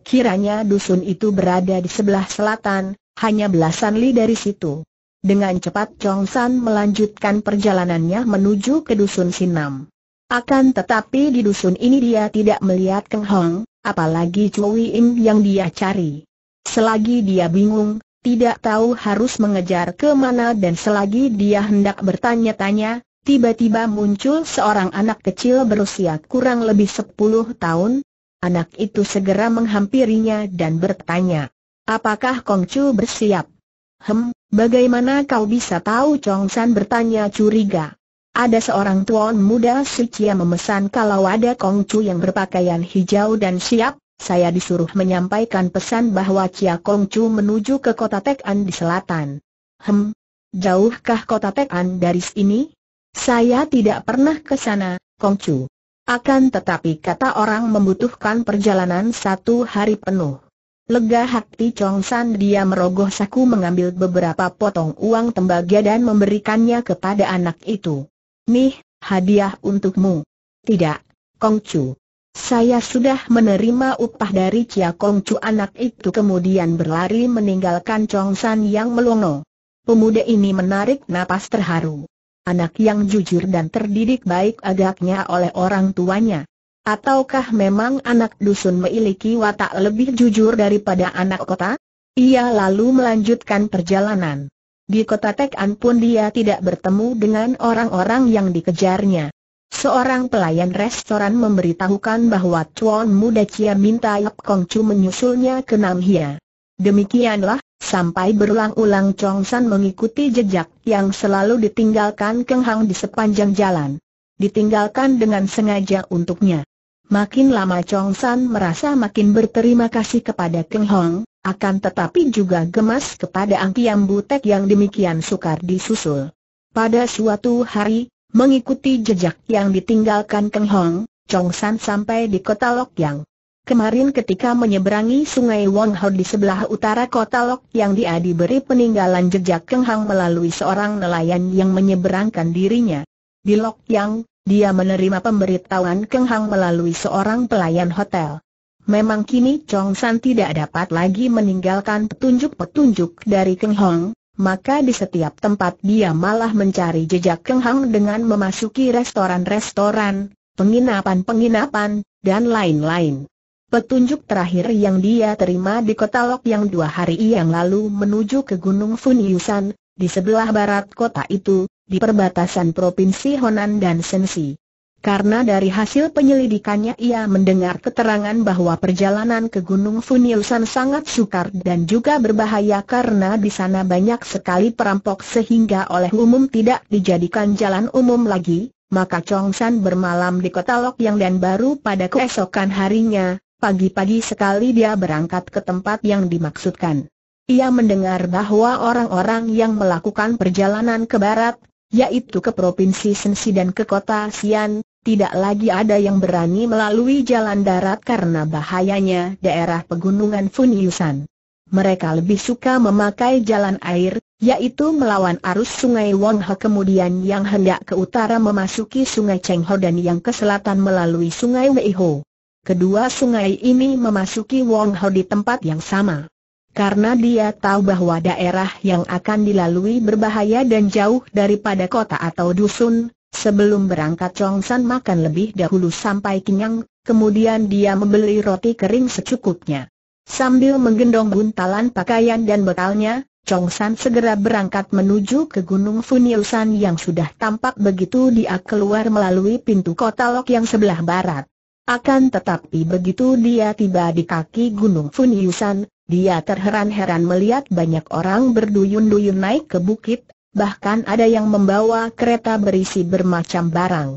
Kiranya dusun itu berada di sebelah selatan, hanya belasan li dari situ. Dengan cepat Chong San melanjutkan perjalanannya menuju ke dusun Sinam. Akan tetapi di dusun ini dia tidak melihat Keng Hong, apalagi Chui Im yang dia cari. Selagi dia bingung, tidak tahu harus mengejar ke mana dan selagi dia hendak bertanya-tanya, tiba-tiba muncul seorang anak kecil berusia kurang lebih 10 tahun. Anak itu segera menghampirinya dan bertanya, apakah Kong Chu bersiap? Hem, bagaimana kau bisa tahu Chong San bertanya curiga. Ada seorang tuan muda si memesan kalau ada Kong Chu yang berpakaian hijau dan siap, saya disuruh menyampaikan pesan bahwa Chia Kong Chu menuju ke kota Tekan di selatan. Hem, jauhkah kota Tekan dari sini? Saya tidak pernah ke sana, Kong Chu. Akan tetapi kata orang membutuhkan perjalanan satu hari penuh. Lega hati Chong San dia merogoh saku mengambil beberapa potong uang tembaga dan memberikannya kepada anak itu. Nih, hadiah untukmu. Tidak, Kong Chu. Saya sudah menerima upah dari Chia Kong Chu anak itu kemudian berlari meninggalkan Chong San yang melongo. Pemuda ini menarik napas terharu. Anak yang jujur dan terdidik baik agaknya oleh orang tuanya. Ataukah memang anak dusun memiliki watak lebih jujur daripada anak kota? Ia lalu melanjutkan perjalanan. Di kota Tekan pun dia tidak bertemu dengan orang-orang yang dikejarnya. Seorang pelayan restoran memberitahukan bahwa Tuan Muda Cia minta Yap Kong Chu menyusulnya ke Nam Hia. Demikianlah, sampai berulang-ulang Chong San mengikuti jejak yang selalu ditinggalkan Keng Hang di sepanjang jalan. Ditinggalkan dengan sengaja untuknya. Makin lama Chong San merasa makin berterima kasih kepada Keng Hong, akan tetapi juga gemas kepada Angkiam Butek yang demikian sukar disusul. Pada suatu hari, Mengikuti jejak yang ditinggalkan Keng Hong, Chong San sampai di kota Lok Yang. Kemarin ketika menyeberangi sungai Wong Ho di sebelah utara kota Lok Yang dia diberi peninggalan jejak Keng Hong melalui seorang nelayan yang menyeberangkan dirinya. Di Lok Yang, dia menerima pemberitahuan Keng Hong melalui seorang pelayan hotel. Memang kini Chong San tidak dapat lagi meninggalkan petunjuk-petunjuk dari Keng Hong, maka di setiap tempat dia malah mencari jejak Keng Hang dengan memasuki restoran-restoran, penginapan-penginapan, dan lain-lain. Petunjuk terakhir yang dia terima di kota Lok yang dua hari yang lalu menuju ke Gunung Yusan, di sebelah barat kota itu, di perbatasan Provinsi Honan dan Sensi. Karena dari hasil penyelidikannya ia mendengar keterangan bahwa perjalanan ke Gunung San sangat sukar dan juga berbahaya karena di sana banyak sekali perampok sehingga oleh umum tidak dijadikan jalan umum lagi, maka Chong San bermalam di kota Lok Yang dan baru pada keesokan harinya, pagi-pagi sekali dia berangkat ke tempat yang dimaksudkan. Ia mendengar bahwa orang-orang yang melakukan perjalanan ke barat yaitu ke Provinsi Sensi dan ke kota Sian tidak lagi ada yang berani melalui jalan darat karena bahayanya daerah pegunungan Funyusan. Mereka lebih suka memakai jalan air, yaitu melawan arus sungai Wonghe kemudian yang hendak ke utara memasuki sungai Chengho dan yang ke selatan melalui sungai Weiho. Kedua sungai ini memasuki Wangha di tempat yang sama. Karena dia tahu bahwa daerah yang akan dilalui berbahaya dan jauh daripada kota atau dusun, Sebelum berangkat Chong San makan lebih dahulu sampai kenyang, kemudian dia membeli roti kering secukupnya. Sambil menggendong buntalan pakaian dan bekalnya, Chong San segera berangkat menuju ke Gunung Funiusan yang sudah tampak begitu dia keluar melalui pintu kota Lok yang sebelah barat. Akan tetapi begitu dia tiba di kaki Gunung Funiusan, dia terheran-heran melihat banyak orang berduyun-duyun naik ke bukit, bahkan ada yang membawa kereta berisi bermacam barang.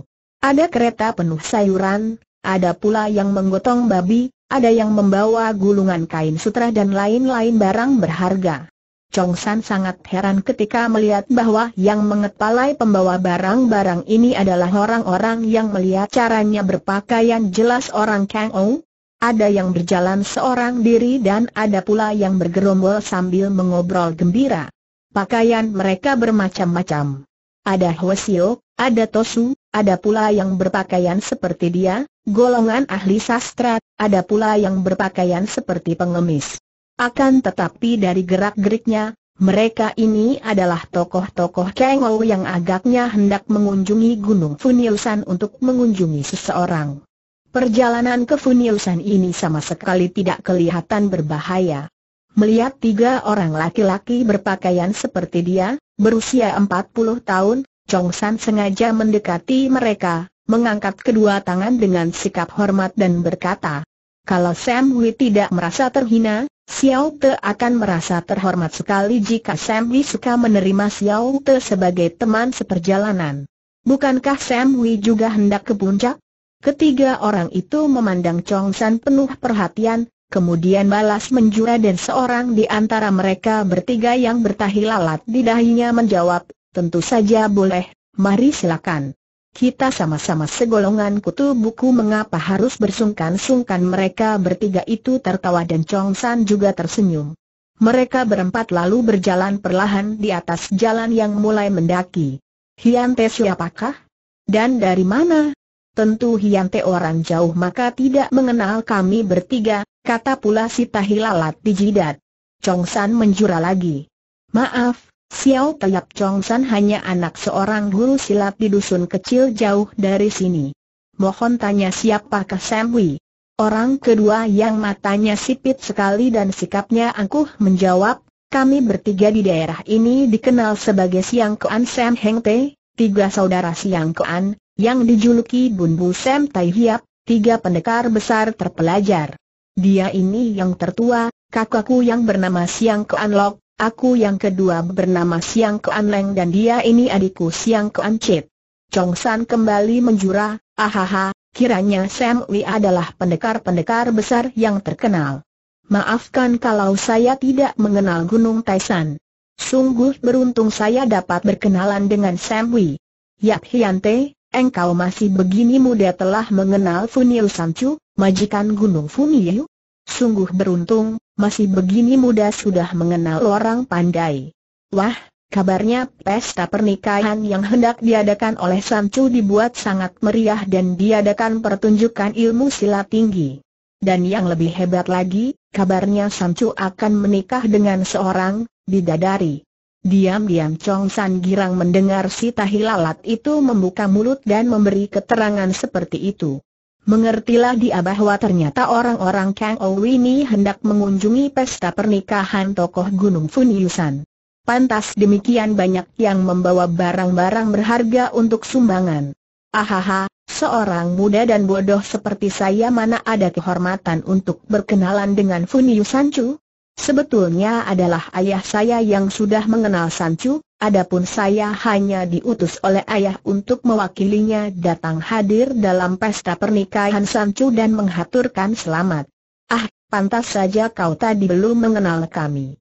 Ada kereta penuh sayuran, ada pula yang menggotong babi, ada yang membawa gulungan kain sutra dan lain-lain barang berharga. Chong San sangat heran ketika melihat bahwa yang mengepalai pembawa barang-barang ini adalah orang-orang yang melihat caranya berpakaian jelas orang Kang Ou. Ada yang berjalan seorang diri dan ada pula yang bergerombol sambil mengobrol gembira. Pakaian mereka bermacam-macam. Ada Hwasio, ada Tosu, ada pula yang berpakaian seperti dia, golongan ahli sastra, ada pula yang berpakaian seperti pengemis. Akan tetapi dari gerak-geriknya, mereka ini adalah tokoh-tokoh Kengou yang agaknya hendak mengunjungi Gunung Funiusan untuk mengunjungi seseorang. Perjalanan ke Funiusan ini sama sekali tidak kelihatan berbahaya. Melihat tiga orang laki-laki berpakaian seperti dia, berusia empat puluh tahun, Chong San sengaja mendekati mereka, mengangkat kedua tangan dengan sikap hormat dan berkata, kalau Sam Hui tidak merasa terhina, Xiao Te akan merasa terhormat sekali jika Sam Hui suka menerima Xiao Te sebagai teman seperjalanan. Bukankah Sam Hui juga hendak ke puncak? Ketiga orang itu memandang Chong San penuh perhatian, kemudian balas menjura dan seorang di antara mereka bertiga yang bertahi lalat di dahinya menjawab, tentu saja boleh, mari silakan. Kita sama-sama segolongan kutu buku mengapa harus bersungkan-sungkan mereka bertiga itu tertawa dan Chong San juga tersenyum. Mereka berempat lalu berjalan perlahan di atas jalan yang mulai mendaki. Hiante siapakah? Dan dari mana? Tentu Hiante orang jauh maka tidak mengenal kami bertiga, kata pula si tahi lalat di jidat. Chong San menjura lagi. Maaf, Xiao Tayap Chong San hanya anak seorang guru silat di dusun kecil jauh dari sini. Mohon tanya siapakah Sam Hui? Orang kedua yang matanya sipit sekali dan sikapnya angkuh menjawab, kami bertiga di daerah ini dikenal sebagai Siang Kuan Sam Heng Te, tiga saudara Siang Kuan, yang dijuluki Bun Bu Sam Tai Hiap, tiga pendekar besar terpelajar. Dia ini yang tertua, kakakku yang bernama Siang Kean Lok, aku yang kedua bernama Siang Kean Leng dan dia ini adikku Siang Kean Chit. Chong San kembali menjura, ahaha, kiranya Sam Wei adalah pendekar-pendekar besar yang terkenal. Maafkan kalau saya tidak mengenal Gunung Taisan. Sungguh beruntung saya dapat berkenalan dengan Sam Wei. Yap Hiante, engkau masih begini muda telah mengenal Funil Samcu, majikan Gunung Funiyu. Sungguh beruntung, masih begini muda sudah mengenal orang pandai. Wah, kabarnya pesta pernikahan yang hendak diadakan oleh Sancu dibuat sangat meriah dan diadakan pertunjukan ilmu silat tinggi. Dan yang lebih hebat lagi, kabarnya Sancu akan menikah dengan seorang bidadari. Diam-diam Chong San Girang mendengar si tahilalat itu membuka mulut dan memberi keterangan seperti itu. Mengertilah dia bahwa ternyata orang-orang Kang Owi ini hendak mengunjungi pesta pernikahan tokoh Gunung Funiusan. Pantas demikian banyak yang membawa barang-barang berharga untuk sumbangan. Ahaha, seorang muda dan bodoh seperti saya mana ada kehormatan untuk berkenalan dengan Funiusan Chu? Sebetulnya adalah ayah saya yang sudah mengenal Sancu, adapun saya hanya diutus oleh ayah untuk mewakilinya datang hadir dalam pesta pernikahan Sancu dan menghaturkan selamat. Ah, pantas saja kau tadi belum mengenal kami.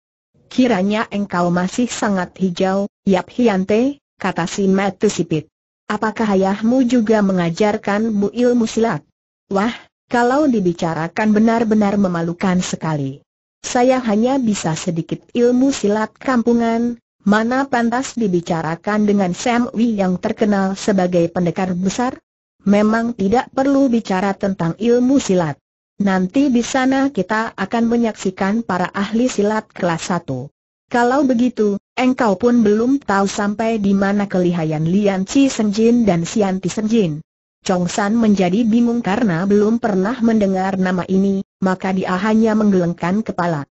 Kiranya engkau masih sangat hijau, Yap Hiante, kata si Matu Sipit. Apakah ayahmu juga mengajarkanmu ilmu silat? Wah, kalau dibicarakan benar-benar memalukan sekali. Saya hanya bisa sedikit ilmu silat kampungan, Mana pantas dibicarakan dengan Sam Wi yang terkenal sebagai pendekar besar? Memang tidak perlu bicara tentang ilmu silat. Nanti di sana kita akan menyaksikan para ahli silat kelas satu. Kalau begitu, engkau pun belum tahu sampai di mana kelihayan Lian Chi Senjin dan Sian Ti Senjin. Chong San menjadi bingung karena belum pernah mendengar nama ini, maka dia hanya menggelengkan kepala.